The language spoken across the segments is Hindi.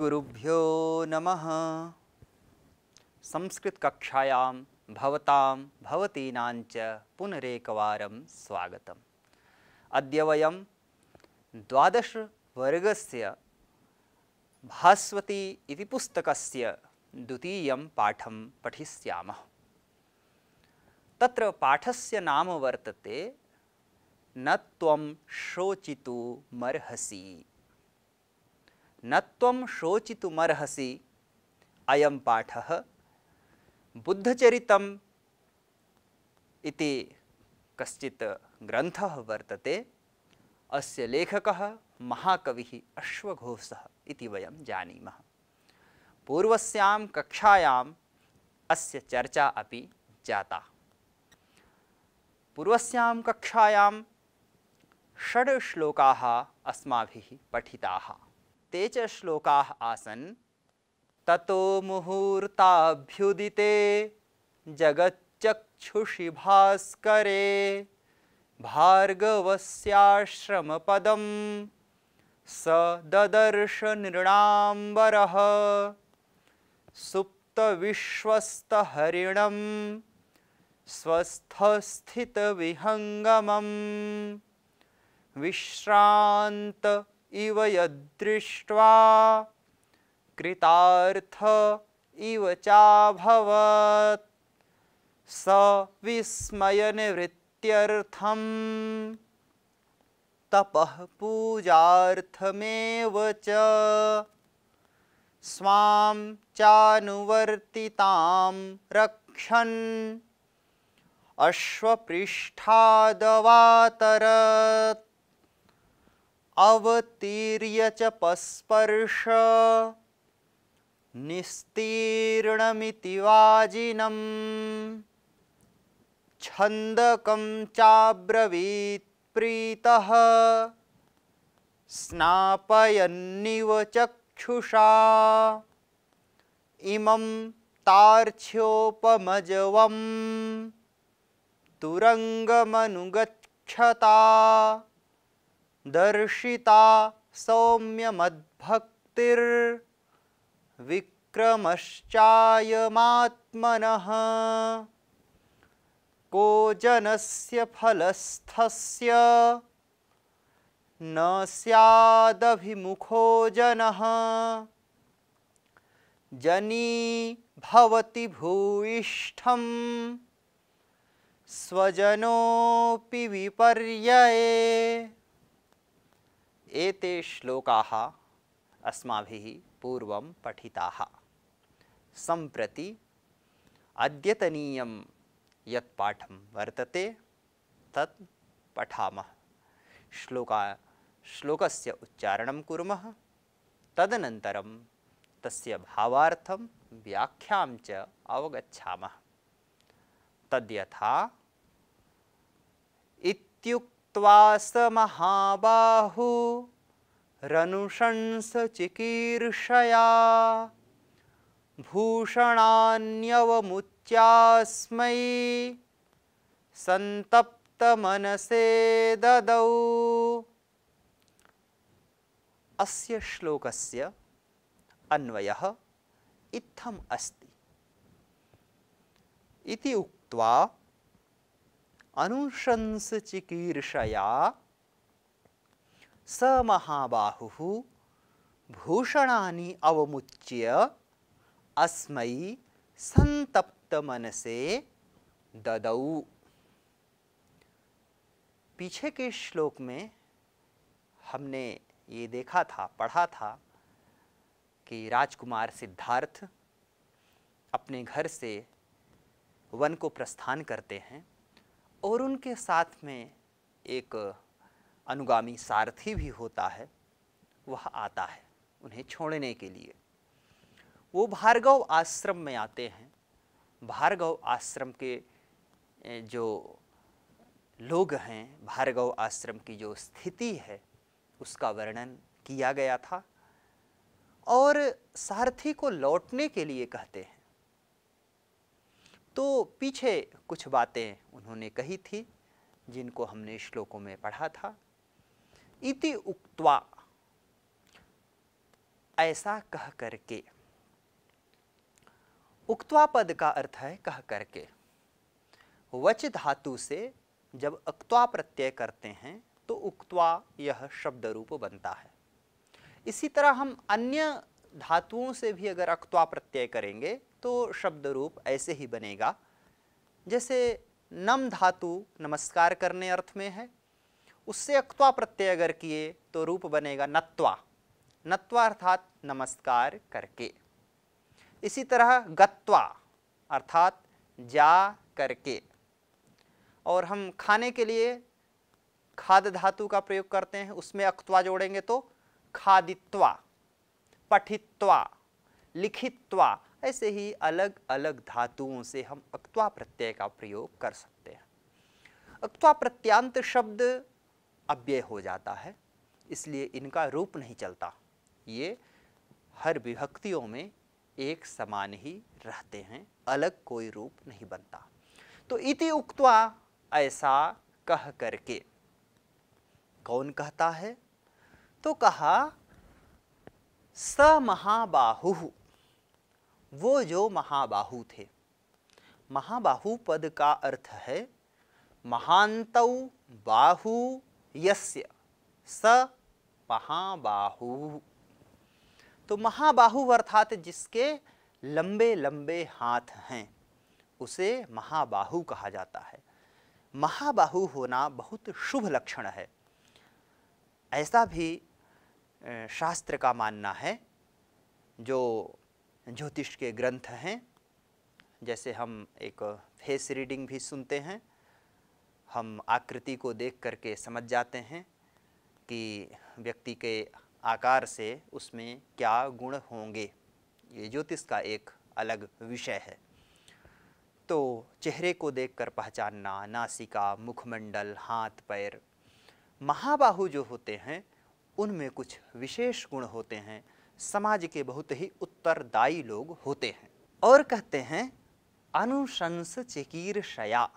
श्रीगुरुभ्यो नमः संस्कृतकक्षायां भवतां भवतीनाञ्च पुनरेकवारं स्वागतम् अद्य वयं द्वादशवर्गस्य भास्वती इति पुस्तकस्य द्वितीयं पाठं पठिष्यामः तत्र पाठस्य नाम वर्तते न त्वं शोचितुमर्हसि न शोचितुमर्हसि अयं पाठः बुद्धचरितम् इति कश्चित् ग्रन्थः वर्तते अस्य लेखकः महाकविः अश्वघोषः इति वयं जानीमः पूर्वस्यां कक्षायाम् अस्य चर्चा अपि जाता पूर्वस्यां कक्षायां षड् श्लोकाः अस्माभिः पठिताः ते च श्लोकाः आसन् ततो मुहूर्ताभ्युदिते जगच्चक्षुषि भास्करे भार्गवस्याश्रमपदं स ददर्श नृणाम्बरः सुप्तविश्वस्तहरिणं स्वस्थस्थितविहङ्गमम् विश्रान्त इव यदृष्ट्वा कृतार्थ इव चाभवत् स विस्मयनिवृत्त्यर्थं तपः पूजार्थमेव च स्वां चानुवर्तितां रक्षन् अश्वपृष्ठादवातरत् अवतीर्य च पस्पर्श निस्तीर्णमिति वाजिनम छंदकम चाब्रवीत प्रीतः स्नापयन्निव चक्षुषा इमं तार्क्ष्योपमजवं तुरङ्गमनुगच्छता दर्शिता सौम्य सौम्यमद्भक्तिर्विक्रमश्चायमात्मनः को जनस्य फलस्थस्य न सदिमुखो जन जनी भवति भूयिष्ठम स्वजनोऽपि विपर्यये एते श्लोका अस्माभिः पूर्व पठिता संप्रति अद्यतनीय यठ पाठं वर्तते तत् पठामः श्लोका श्लोकस्य उच्चारण कुर्मः तदनन्तरं तस्य भावार्थं व्याख्यां च तद्यथा त्वास महाबाहु रनुशंस चिकीर्षया भूषणान्यवमुच्यास्मै सन्तप्तमनसे ददौ अस्य श्लोकस्य अन्वयः इत्थम् अस्ति इति उक्त्वा अनुशंस चिकीर्षया स महाबाहु भूषणानि अवमुच्य अस्मै मनसे ददौ पीछे के श्लोक में हमने ये देखा था पढ़ा था कि राजकुमार सिद्धार्थ अपने घर से वन को प्रस्थान करते हैं और उनके साथ में एक अनुगामी सारथी भी होता है वह आता है उन्हें छोड़ने के लिए वो भार्गव आश्रम में आते हैं भार्गव आश्रम के जो लोग हैं भार्गव आश्रम की जो स्थिति है उसका वर्णन किया गया था और सारथी को लौटने के लिए कहते हैं तो पीछे कुछ बातें उन्होंने कही थी जिनको हमने श्लोकों में पढ़ा था इति उक्त्वा ऐसा कह करके उक्त्वा पद का अर्थ है कह करके वच धातु से जब अक्त्वा प्रत्यय करते हैं तो उक्त्वा यह शब्द रूप बनता है इसी तरह हम अन्य धातुओं से भी अगर अक्त्वा प्रत्यय करेंगे तो शब्द रूप ऐसे ही बनेगा जैसे नम धातु नमस्कार करने अर्थ में है उससे अक्वा प्रत्यय अगर किए तो रूप बनेगा नत्वा नत्वा अर्थात नमस्कार करके इसी तरह गत्वा अर्थात जा करके और हम खाने के लिए खाद धातु का प्रयोग करते हैं उसमें अक्वा जोड़ेंगे तो खादित्वा पठित्वा लिखित्वा ऐसे ही अलग अलग धातुओं से हम अक्वा प्रत्यय का प्रयोग कर सकते हैं अक्वा प्रत्यांत शब्द अव्यय हो जाता है इसलिए इनका रूप नहीं चलता ये हर विभक्तियों में एक समान ही रहते हैं अलग कोई रूप नहीं बनता तो इति उक्त्वा ऐसा कह करके कौन कहता है तो कहा स महाबाहु वो जो महाबाहु थे महाबाहु पद का अर्थ है महांत बाहु यस्य स महाबाहु तो महाबाहु अर्थात जिसके लंबे लंबे हाथ हैं उसे महाबाहु कहा जाता है महाबाहु होना बहुत शुभ लक्षण है ऐसा भी शास्त्र का मानना है जो ज्योतिष के ग्रंथ हैं जैसे हम एक फेस रीडिंग भी सुनते हैं हम आकृति को देख करके समझ जाते हैं कि व्यक्ति के आकार से उसमें क्या गुण होंगे ये ज्योतिष का एक अलग विषय है तो चेहरे को देखकर पहचानना नासिका मुखमंडल हाथ पैर महाबाहु जो होते हैं उनमें कुछ विशेष गुण होते हैं समाज के बहुत ही उत्तरदायी लोग होते हैं और कहते हैं अनुशंस चिकीर शया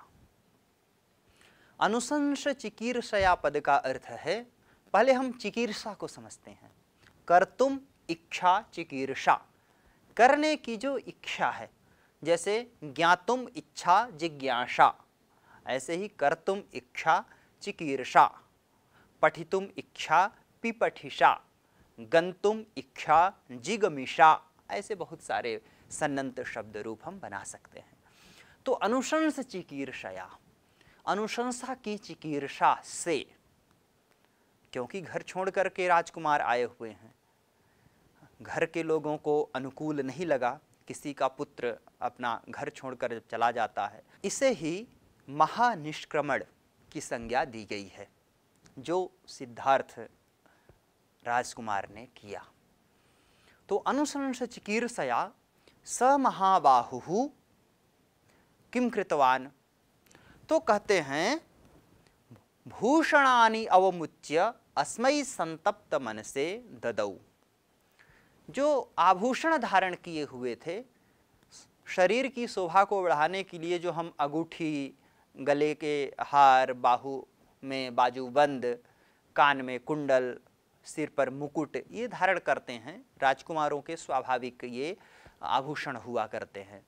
अनुशंस चिकीर शया पद का अर्थ है पहले हम चिकीर्षा को समझते हैं करतुम इच्छा चिकीर्षा करने की जो इच्छा है जैसे ज्ञातुम इच्छा जिज्ञासा ऐसे ही करतुम इच्छा चिकीर्षा पठितुम इच्छा पिपठिषा गंतुम इच्छा जिगमिषा ऐसे बहुत सारे सन्नंत शब्द रूप हम बना सकते हैं तो अनुशंस चिकीर्षया अनुशंसा की चिकीर्षा से क्योंकि घर छोड़ करके राजकुमार आए हुए हैं घर के लोगों को अनुकूल नहीं लगा किसी का पुत्र अपना घर छोड़कर चला जाता है इसे ही महानिष्क्रमण की संज्ञा दी गई है जो सिद्धार्थ राजकुमार ने किया तो अनुसरण से चिकीर्षया स महाबाहु किम कृतवान तो कहते हैं भूषणानि अवमुच्य अस्मयी संतप्त मन से ददऊ जो आभूषण धारण किए हुए थे शरीर की शोभा को बढ़ाने के लिए जो हम अंगूठी गले के हार बाहु में बाजूबंद कान में कुंडल सिर पर मुकुट ये धारण करते हैं राजकुमारों के स्वाभाविक ये आभूषण हुआ करते हैं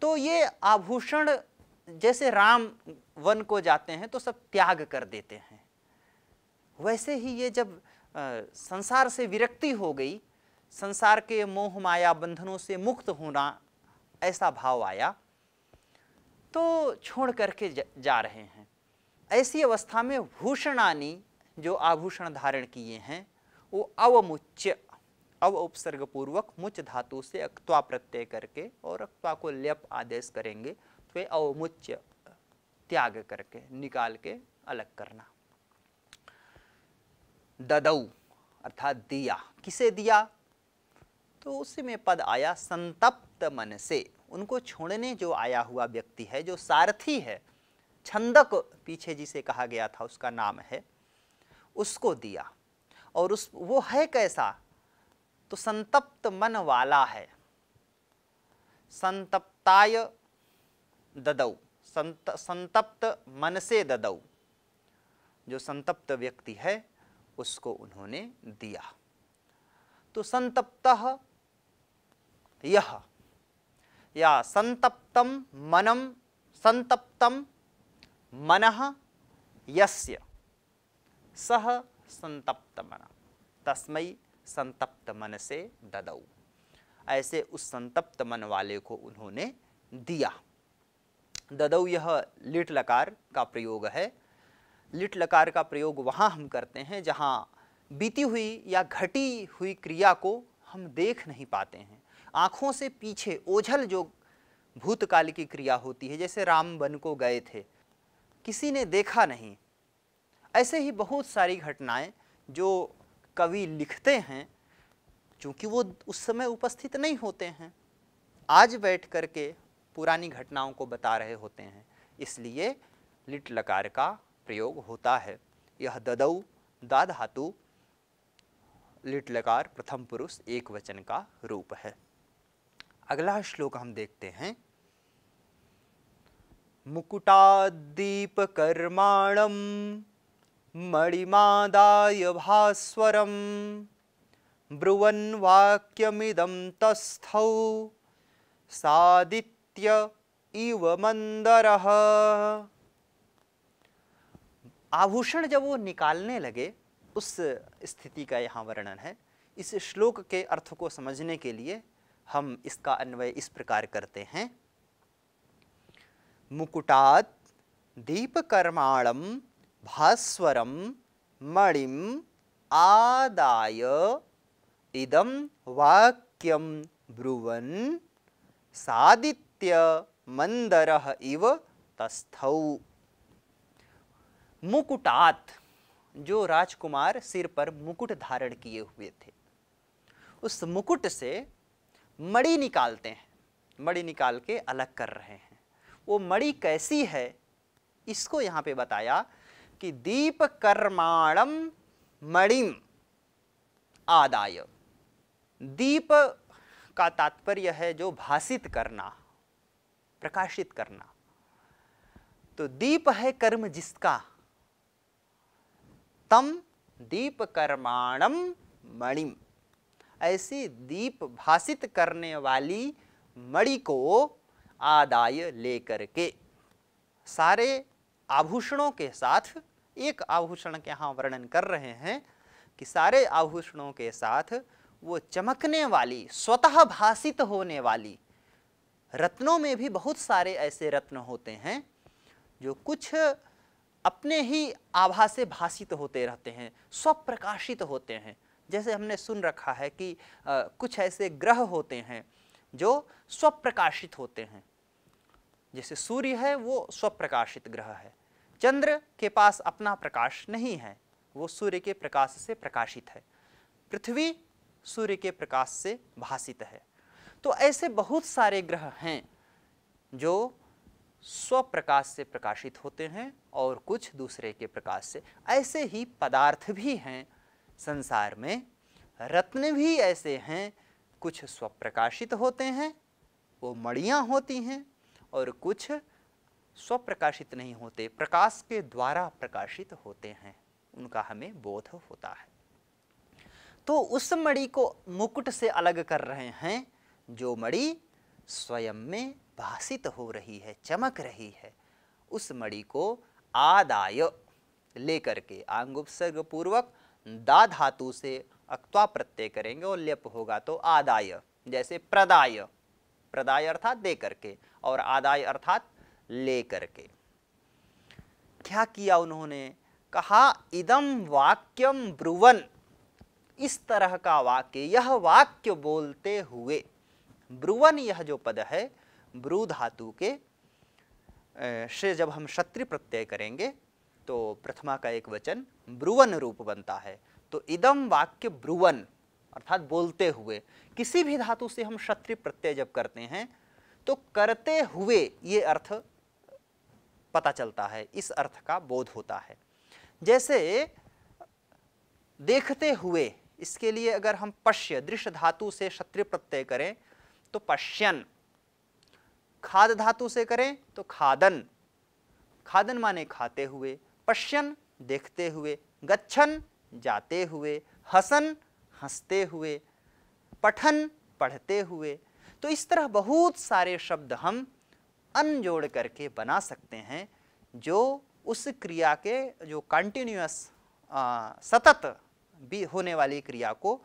तो ये आभूषण जैसे राम वन को जाते हैं तो सब त्याग कर देते हैं वैसे ही ये जब आ, संसार से विरक्ति हो गई संसार के मोह माया बंधनों से मुक्त होना ऐसा भाव आया तो छोड़ करके जा रहे हैं ऐसी अवस्था में भूषणानी जो आभूषण धारण किए हैं वो अवमुच्य अव उपसर्ग पूर्वक मुच धातु से अक्वा प्रत्यय करके और अक्वा को लेप आदेश करेंगे तो ये अवमुच्य त्याग करके निकाल के अलग करना ददऊ अर्थात दिया किसे दिया तो उसी में पद आया संतप्त मन से उनको छोड़ने जो आया हुआ व्यक्ति है जो सारथी है छंदक पीछे जिसे कहा गया था उसका नाम है उसको दिया और उस वो है कैसा तो संतप्त मन वाला है संतप्ताय ददौ संत संतप्त मन से ददौ जो संतप्त व्यक्ति है उसको उन्होंने दिया तो संतप्त यह या संतप्तम मनम संतप्तम मन यस्य सह संतप्त मन तस्मय संतप्त मन से ददऊ ऐसे उस संतप्त मन वाले को उन्होंने दिया ददौ यह लिट लकार का प्रयोग है लिट लकार का प्रयोग वहाँ हम करते हैं जहाँ बीती हुई या घटी हुई क्रिया को हम देख नहीं पाते हैं आँखों से पीछे ओझल जो भूतकाल की क्रिया होती है जैसे राम वन को गए थे किसी ने देखा नहीं ऐसे ही बहुत सारी घटनाएं जो कवि लिखते हैं चूँकि वो उस समय उपस्थित नहीं होते हैं आज बैठ कर के पुरानी घटनाओं को बता रहे होते हैं इसलिए लिट लकार का प्रयोग होता है यह ददऊ दाद धातु लिट लकार प्रथम पुरुष एक वचन का रूप है अगला श्लोक हम देखते हैं मुकुटादीपकर्माणम मणिमादाय ब्रुवन ब्रुवन्वाक्यमिदं तस्थौ सादित्य इव मंदर आभूषण जब वो निकालने लगे उस स्थिति का यहाँ वर्णन है इस श्लोक के अर्थ को समझने के लिए हम इसका अन्वय इस प्रकार करते हैं मुकुटात दीपकर्माणम भास्वरम मणिम आदाय इदम वाक्यम ब्रुवन सादित्य मंदर इव तस्थौ मुकुटात जो राजकुमार सिर पर मुकुट धारण किए हुए थे उस मुकुट से मणि निकालते हैं मणि निकाल के अलग कर रहे हैं वो मणि कैसी है इसको यहाँ पे बताया कि दीप कर्माणम मणिम आदाय दीप का तात्पर्य है जो भाषित करना प्रकाशित करना तो दीप है कर्म जिसका तम दीप कर्माणम मणिम ऐसी दीप भाषित करने वाली मणि को आदाय लेकर के सारे आभूषणों के साथ एक आभूषण के यहाँ वर्णन कर रहे हैं कि सारे आभूषणों के साथ वो चमकने वाली स्वतः भाषित होने वाली रत्नों में भी बहुत सारे ऐसे रत्न होते हैं जो कुछ अपने ही आभा से भाषित होते रहते हैं स्वप्रकाशित होते हैं जैसे हमने सुन रखा है कि आ, कुछ ऐसे ग्रह होते हैं जो स्वप्रकाशित होते हैं जैसे सूर्य है वो स्वप्रकाशित ग्रह है चंद्र के पास अपना प्रकाश नहीं है वो सूर्य के प्रकाश से प्रकाशित है पृथ्वी सूर्य के प्रकाश से भाषित है तो ऐसे बहुत सारे ग्रह हैं जो स्वप्रकाश से प्रकाशित होते हैं और कुछ दूसरे के प्रकाश से ऐसे ही पदार्थ भी हैं संसार में रत्न भी ऐसे हैं कुछ स्वप्रकाशित होते हैं वो मड़ियाँ होती हैं और कुछ स्वप्रकाशित नहीं होते प्रकाश के द्वारा प्रकाशित होते हैं उनका हमें बोध होता है तो उस मणि को मुकुट से अलग कर रहे हैं जो मणि स्वयं में भाषित हो रही है चमक रही है उस मणि को आदाय लेकर के आंगुपसर्ग पूर्वक दा धातु से अक्वा प्रत्यय करेंगे और लेप होगा तो आदाय जैसे प्रदाय प्रदाय अर्थात दे करके और आदाय अर्थात ले करके क्या किया उन्होंने कहा इदम वाक्यम ब्रुवन इस तरह का वाक्य यह वाक्य बोलते हुए ब्रुवन यह जो पद है ब्रू धातु के से जब हम क्षत्रि प्रत्यय करेंगे तो प्रथमा का एक वचन ब्रुवन रूप बनता है तो इदम वाक्य ब्रुवन अर्थात बोलते हुए किसी भी धातु से हम क्षत्रि प्रत्यय जब करते हैं तो करते हुए ये अर्थ पता चलता है इस अर्थ का बोध होता है जैसे देखते हुए इसके लिए अगर हम पश्य दृश्य धातु से क्षत्रिय प्रत्यय करें तो पश्यन खाद धातु से करें तो खादन खादन माने खाते हुए पश्यन देखते हुए गच्छन जाते हुए हसन हंसते हुए पठन पढ़ते हुए तो इस तरह बहुत सारे शब्द हम अन जोड़ करके बना सकते हैं जो उस क्रिया के जो कंटिन्यूस सतत भी होने वाली क्रिया को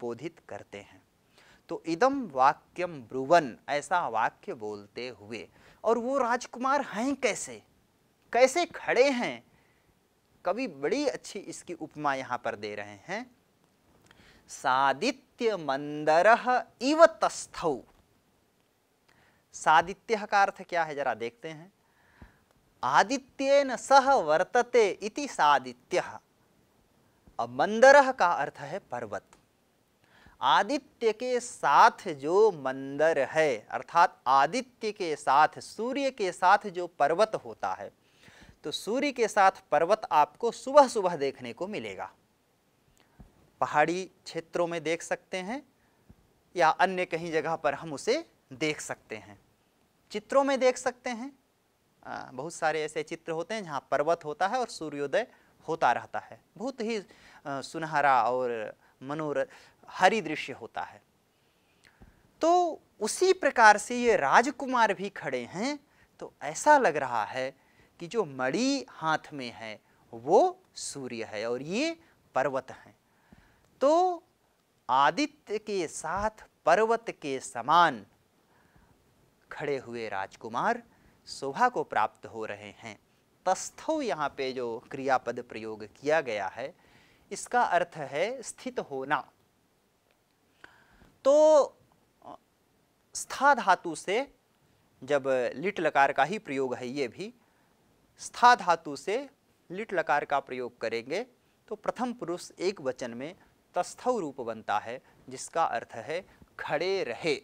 बोधित करते हैं तो इदम वाक्यम ब्रुवन ऐसा वाक्य बोलते हुए और वो राजकुमार हैं कैसे कैसे खड़े हैं कवि बड़ी अच्छी इसकी उपमा यहाँ पर दे रहे हैं सादित्य मंदर इव तस्थौ सादित्य का अर्थ क्या है जरा देखते हैं आदित्येन सह वर्तते इति सादित्य अब मंदर का अर्थ है पर्वत आदित्य के साथ जो मंदर है अर्थात आदित्य के साथ सूर्य के साथ जो पर्वत होता है तो सूर्य के साथ पर्वत आपको सुबह सुबह देखने को मिलेगा पहाड़ी क्षेत्रों में देख सकते हैं या अन्य कहीं जगह पर हम उसे देख सकते हैं चित्रों में देख सकते हैं आ, बहुत सारे ऐसे चित्र होते हैं जहाँ पर्वत होता है और सूर्योदय होता रहता है बहुत ही आ, सुनहरा और मनोर हरी दृश्य होता है तो उसी प्रकार से ये राजकुमार भी खड़े हैं तो ऐसा लग रहा है कि जो मड़ी हाथ में है वो सूर्य है और ये पर्वत हैं तो आदित्य के साथ पर्वत के समान खड़े हुए राजकुमार शोभा को प्राप्त हो रहे हैं तस्थो यहाँ पे जो क्रियापद प्रयोग किया गया है इसका अर्थ है स्थित होना तो स्था धातु से जब लिट लकार का ही प्रयोग है ये भी स्था धातु से लिट लकार का प्रयोग करेंगे तो प्रथम पुरुष एक वचन में तस्थव रूप बनता है जिसका अर्थ है खड़े रहे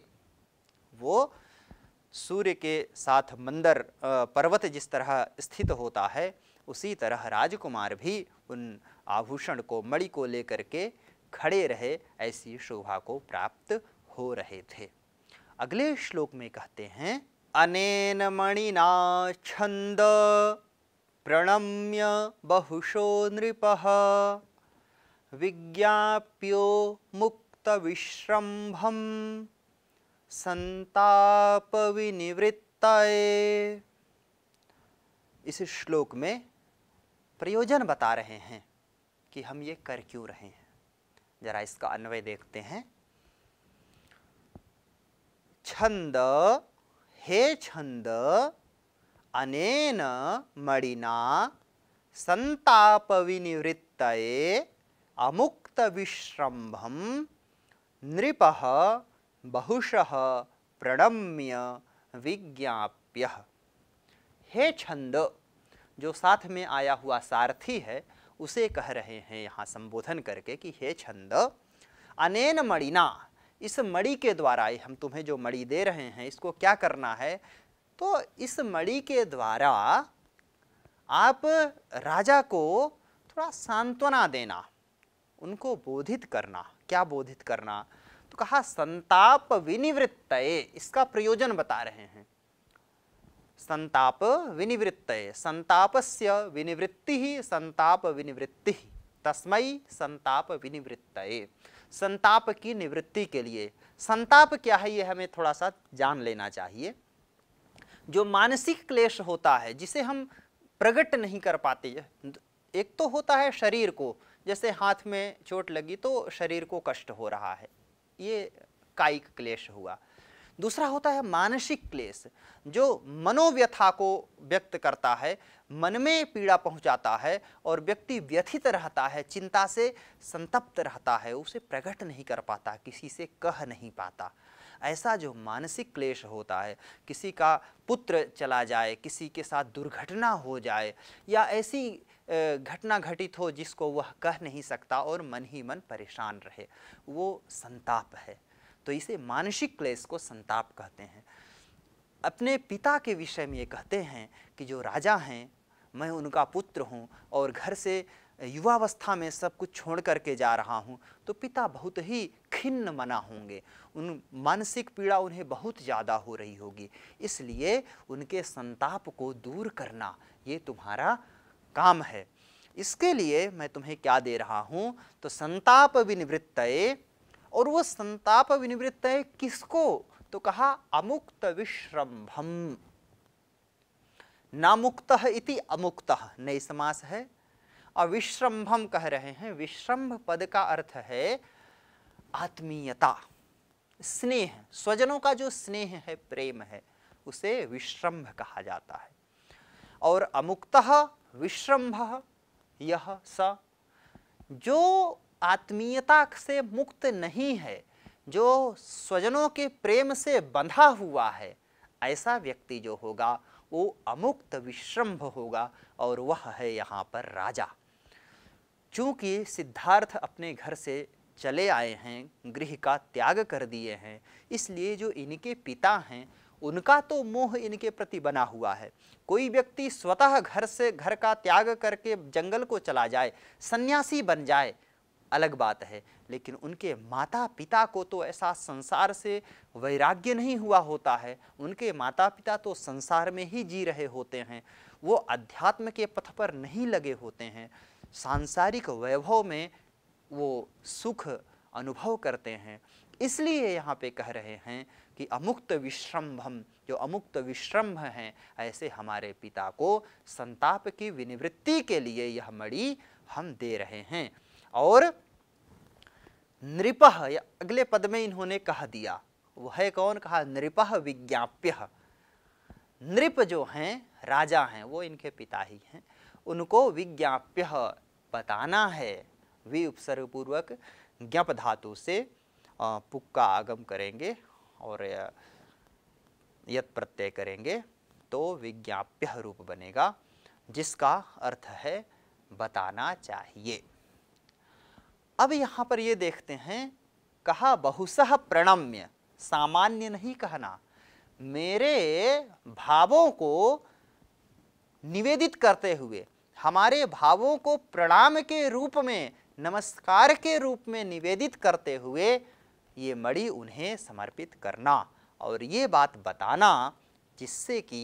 वो सूर्य के साथ मंदर पर्वत जिस तरह स्थित होता है उसी तरह राजकुमार भी उन आभूषण को मणि को लेकर के खड़े रहे ऐसी शोभा को प्राप्त हो रहे थे अगले श्लोक में कहते हैं अनेन मणिना छंद प्रणम्य बहुशो नृप विज्ञाप्यो मुक्त विश्रम्भम संताप विनिवृत्त इस श्लोक में प्रयोजन बता रहे हैं कि हम ये कर क्यों रहे हैं जरा इसका अन्वय देखते हैं छंद हे छंद अनेन मणिना संताप विनिवृत्त अमुक्त विश्रंभम नृप बहुश प्रणम्य विज्ञाप्य हे छंद जो साथ में आया हुआ सारथी है उसे कह रहे हैं यहाँ संबोधन करके कि हे छंद अनेन मणिना इस मणि के द्वारा हम तुम्हें जो मणि दे रहे हैं इसको क्या करना है तो इस मणि के द्वारा आप राजा को थोड़ा सांत्वना देना उनको बोधित करना क्या बोधित करना तो कहा संताप विनिवृत्त इसका प्रयोजन बता रहे हैं संताप विनिवृत्त संतापस्य विनिवृत्ति ही संताप विनिवृत्ति तस्मय संताप विनिवृत्त संताप की निवृत्ति के लिए संताप क्या है ये हमें थोड़ा सा जान लेना चाहिए जो मानसिक क्लेश होता है जिसे हम प्रकट नहीं कर पाते एक तो होता है शरीर को जैसे हाथ में चोट लगी तो शरीर को कष्ट हो रहा है ये कायिक क्लेश हुआ दूसरा होता है मानसिक क्लेश जो मनोव्यथा को व्यक्त करता है मन में पीड़ा पहुंचाता है और व्यक्ति व्यथित रहता है चिंता से संतप्त रहता है उसे प्रकट नहीं कर पाता किसी से कह नहीं पाता ऐसा जो मानसिक क्लेश होता है किसी का पुत्र चला जाए किसी के साथ दुर्घटना हो जाए या ऐसी घटना घटित हो जिसको वह कह नहीं सकता और मन ही मन परेशान रहे वो संताप है तो इसे मानसिक क्लेश को संताप कहते हैं अपने पिता के विषय में ये कहते हैं कि जो राजा हैं मैं उनका पुत्र हूँ और घर से युवावस्था में सब कुछ छोड़ करके जा रहा हूँ तो पिता बहुत ही खिन्न मना होंगे उन मानसिक पीड़ा उन्हें बहुत ज़्यादा हो रही होगी इसलिए उनके संताप को दूर करना ये तुम्हारा काम है इसके लिए मैं तुम्हें क्या दे रहा हूँ तो संताप विनिवृत्त और वो संताप विनिवृत्त किसको तो कहा अमुक्त विश्रम्भम नामुक्त इति अमुक्त नई समास है और विश्रम्भम कह रहे हैं विश्रम्भ पद का अर्थ है आत्मीयता स्नेह स्वजनों का जो स्नेह है प्रेम है उसे विश्रम्भ कहा जाता है और अमुक्त विश्रम्भ यह स जो आत्मीयता से मुक्त नहीं है जो स्वजनों के प्रेम से बंधा हुआ है ऐसा व्यक्ति जो होगा वो अमुक्त विश्रम्भ होगा और वह है यहाँ पर राजा चूँकि सिद्धार्थ अपने घर से चले आए हैं गृह का त्याग कर दिए हैं इसलिए जो इनके पिता हैं उनका तो मोह इनके प्रति बना हुआ है कोई व्यक्ति स्वतः घर से घर का त्याग करके जंगल को चला जाए सन्यासी बन जाए अलग बात है लेकिन उनके माता पिता को तो ऐसा संसार से वैराग्य नहीं हुआ होता है उनके माता पिता तो संसार में ही जी रहे होते हैं वो अध्यात्म के पथ पर नहीं लगे होते हैं सांसारिक वैभव में वो सुख अनुभव करते हैं इसलिए यहाँ पे कह रहे हैं कि अमुक्त विश्रम्भम जो अमुक्त विश्रम्भ हैं ऐसे हमारे पिता को संताप की विनिवृत्ति के लिए यह मणि हम दे रहे हैं और नृपह अगले पद में इन्होंने कह दिया वह कौन कहा नृपह विज्ञाप्य नृप जो हैं राजा हैं वो इनके पिता ही हैं उनको विज्ञाप्य बताना है वे उपसर्गपूर्वक ज्ञप धातु से पुक का आगम करेंगे और यत प्रत्यय करेंगे तो विज्ञाप्य रूप बनेगा जिसका अर्थ है बताना चाहिए अब यहाँ पर ये देखते हैं कहा बहुसह प्रणम्य सामान्य नहीं कहना मेरे भावों को निवेदित करते हुए हमारे भावों को प्रणाम के रूप में नमस्कार के रूप में निवेदित करते हुए ये मणि उन्हें समर्पित करना और ये बात बताना जिससे कि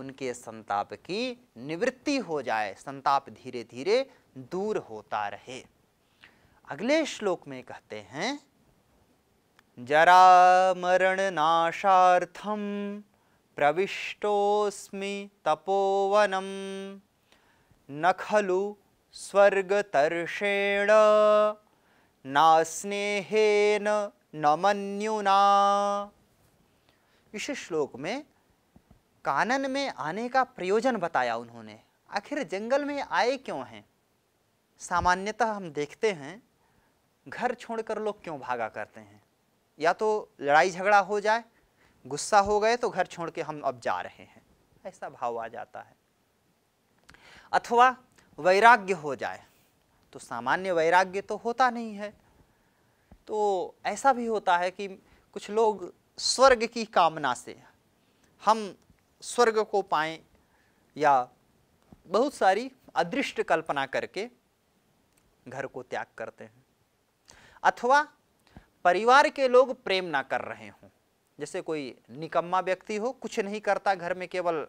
उनके संताप की निवृत्ति हो जाए संताप धीरे धीरे दूर होता रहे अगले श्लोक में कहते हैं जरा मरण नाशार्थम प्रविष्टोस्मि तपोवनम न खलु स्वर्गतर्षेण स्नेहेन न मन्युना इस श्लोक में कानन में आने का प्रयोजन बताया उन्होंने आखिर जंगल में आए क्यों हैं सामान्यतः हम देखते हैं घर छोड़कर लोग क्यों भागा करते हैं या तो लड़ाई झगड़ा हो जाए गुस्सा हो गए तो घर छोड़ के हम अब जा रहे हैं ऐसा भाव आ जाता है अथवा वैराग्य हो जाए तो सामान्य वैराग्य तो होता नहीं है तो ऐसा भी होता है कि कुछ लोग स्वर्ग की कामना से हम स्वर्ग को पाएं या बहुत सारी अदृष्ट कल्पना करके घर को त्याग करते हैं अथवा परिवार के लोग प्रेम ना कर रहे हों जैसे कोई निकम्मा व्यक्ति हो कुछ नहीं करता घर में केवल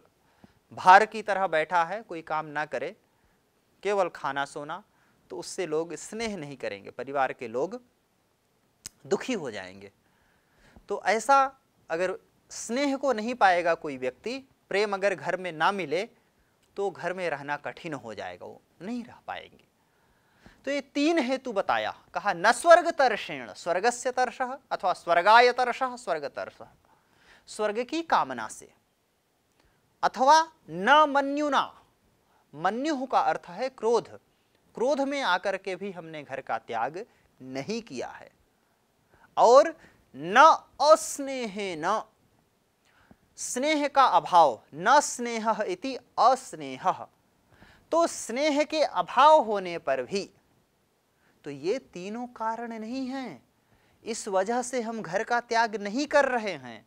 भार की तरह बैठा है कोई काम ना करे केवल खाना सोना तो उससे लोग स्नेह नहीं करेंगे परिवार के लोग दुखी हो जाएंगे तो ऐसा अगर स्नेह को नहीं पाएगा कोई व्यक्ति प्रेम अगर घर में ना मिले तो घर में रहना कठिन हो जाएगा वो नहीं रह पाएंगे तो ये तीन हेतु बताया कहा न स्वर्ग तर्षेण स्वर्गस्य तर्ष अथवा स्वर्गाय तर्ष स्वर्ग तर्ष स्वर्ग की कामना से अथवा न मन्युना मन्युह का अर्थ है क्रोध क्रोध में आकर के भी हमने घर का त्याग नहीं किया है और न अस्नेह न स्नेह का अभाव न स्नेह इति अस्नेह तो स्नेह के अभाव होने पर भी तो ये तीनों कारण नहीं हैं इस वजह से हम घर का त्याग नहीं कर रहे हैं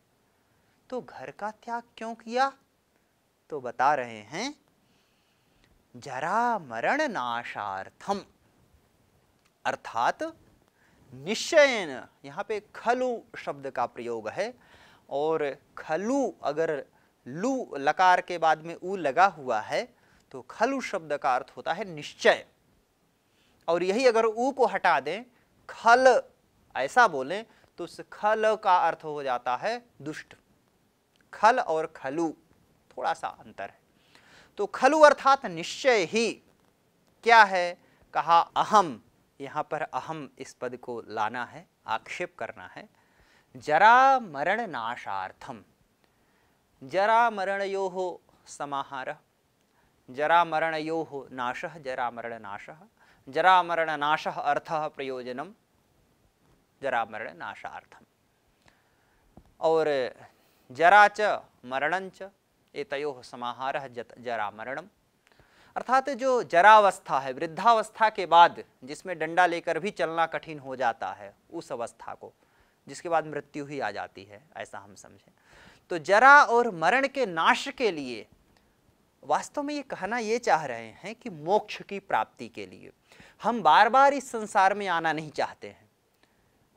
तो घर का त्याग क्यों किया तो बता रहे हैं जरा मरण नाशार्थम अर्थात निश्चयन यहाँ पे खलु शब्द का प्रयोग है और खलु अगर लु लकार के बाद में ऊ लगा हुआ है तो खलु शब्द का अर्थ होता है निश्चय और यही अगर ऊ को हटा दें खल ऐसा बोलें तो उस खल का अर्थ हो जाता है दुष्ट खल और खलू थोड़ा सा अंतर है तो खलु अर्थात निश्चय ही क्या है कहा अहम यहाँ पर अहम इस पद को लाना है आक्षेप करना है जरा मरण नाशार्थम जरा मरण यो हो समाहार जरा मरण यो हो नाश जरा मरण नाश जरा मरण नाश अर्थ प्रयोजनम जरा मरण नाशार्थम और जरा च मरणं एतयो समाहार जरा मरणम अर्थात जो जरावस्था है वृद्धावस्था के बाद जिसमें डंडा लेकर भी चलना कठिन हो जाता है उस अवस्था को जिसके बाद मृत्यु ही आ जाती है ऐसा हम समझें तो जरा और मरण के नाश के लिए वास्तव में ये कहना ये चाह रहे हैं कि मोक्ष की प्राप्ति के लिए हम बार बार इस संसार में आना नहीं चाहते हैं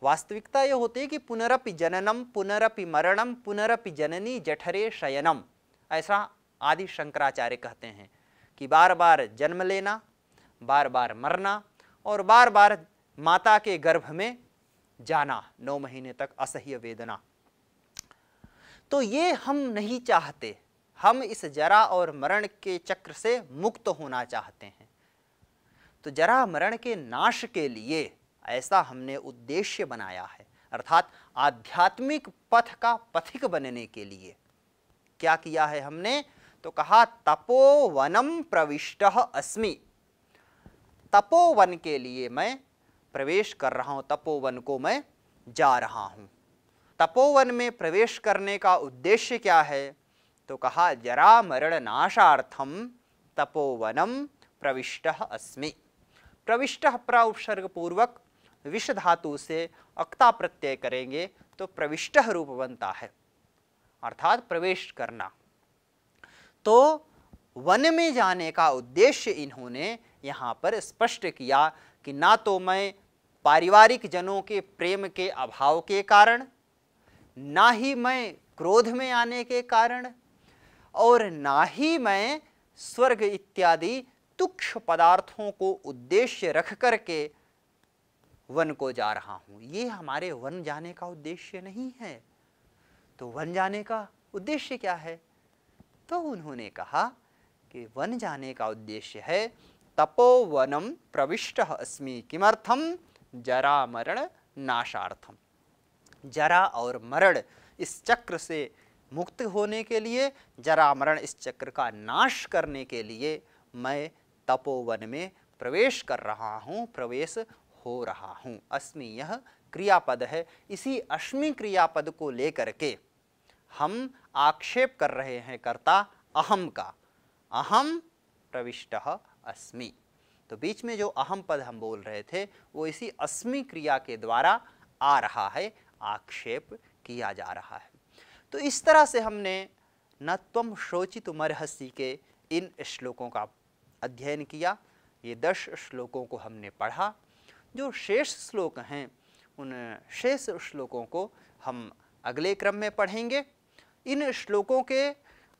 वास्तविकता ये होती है कि पुनरपि जननम पुनरपि मरणम पुनरपि जननी जठरे शयनम ऐसा आदि शंकराचार्य कहते हैं कि बार बार जन्म लेना बार बार मरना और बार बार माता के गर्भ में जाना नौ महीने तक असह्य वेदना तो ये हम नहीं चाहते हम इस जरा और मरण के चक्र से मुक्त होना चाहते हैं तो जरा मरण के नाश के लिए ऐसा हमने उद्देश्य बनाया है अर्थात आध्यात्मिक पथ का पथिक बनने के लिए क्या किया है हमने तो कहा तपोवनम प्रविष्ट अस्मि तपोवन के लिए मैं प्रवेश कर रहा हूँ तपोवन को मैं जा रहा हूँ तपोवन में प्रवेश करने का उद्देश्य क्या है तो कहा जरा मरण नाशार्थम तपोवनम प्रविष्ट अस्मि प्रविष्ट प्र पूर्वक विष धातु से अक्ता प्रत्यय करेंगे तो प्रविष्ट रूप बनता है अर्थात प्रवेश करना तो वन में जाने का उद्देश्य इन्होंने यहाँ पर स्पष्ट किया कि ना तो मैं पारिवारिक जनों के प्रेम के अभाव के कारण ना ही मैं क्रोध में आने के कारण और ना ही मैं स्वर्ग इत्यादि तुक्ष पदार्थों को उद्देश्य रख करके वन को जा रहा हूँ ये हमारे वन जाने का उद्देश्य नहीं है तो वन जाने का उद्देश्य क्या है तो उन्होंने कहा कि वन जाने का उद्देश्य है तपोवनम प्रविष्ट अस्मि किमर्थम जरा मरण नाशार्थम जरा और मरण इस चक्र से मुक्त होने के लिए जरा मरण इस चक्र का नाश करने के लिए मैं तपोवन में प्रवेश कर रहा हूँ प्रवेश हो रहा हूँ अस्मि यह क्रियापद है इसी अश्मि क्रियापद को लेकर के हम आक्षेप कर रहे हैं कर्ता अहम का अहम प्रविष्ट अस्मि तो बीच में जो अहम पद हम बोल रहे थे वो इसी अस्मि क्रिया के द्वारा आ रहा है आक्षेप किया जा रहा है तो इस तरह से हमने न तम शोचित मरहसी के इन श्लोकों का अध्ययन किया ये दस श्लोकों को हमने पढ़ा जो शेष श्लोक हैं उन शेष श्लोकों को हम अगले क्रम में पढ़ेंगे इन श्लोकों के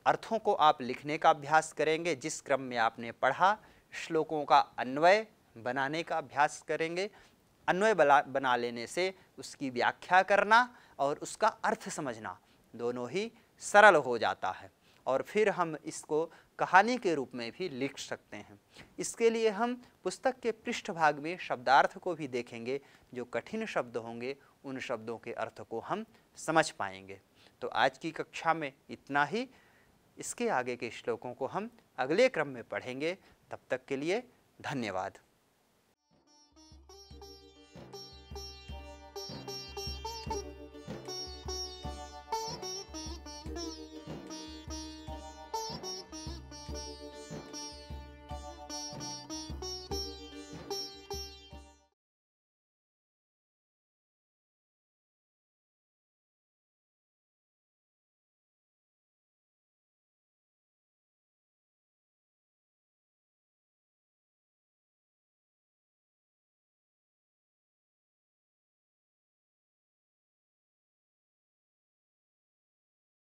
अर्थों को आप लिखने का अभ्यास करेंगे जिस क्रम में आपने पढ़ा श्लोकों का अन्वय बनाने का अभ्यास करेंगे अन्वय बना लेने से उसकी व्याख्या करना और उसका अर्थ समझना दोनों ही सरल हो जाता है और फिर हम इसको कहानी के रूप में भी लिख सकते हैं इसके लिए हम पुस्तक के पृष्ठभाग में शब्दार्थ को भी देखेंगे जो कठिन शब्द होंगे उन शब्दों के अर्थ को हम समझ पाएंगे तो आज की कक्षा में इतना ही इसके आगे के श्लोकों को हम अगले क्रम में पढ़ेंगे तब तक के लिए धन्यवाद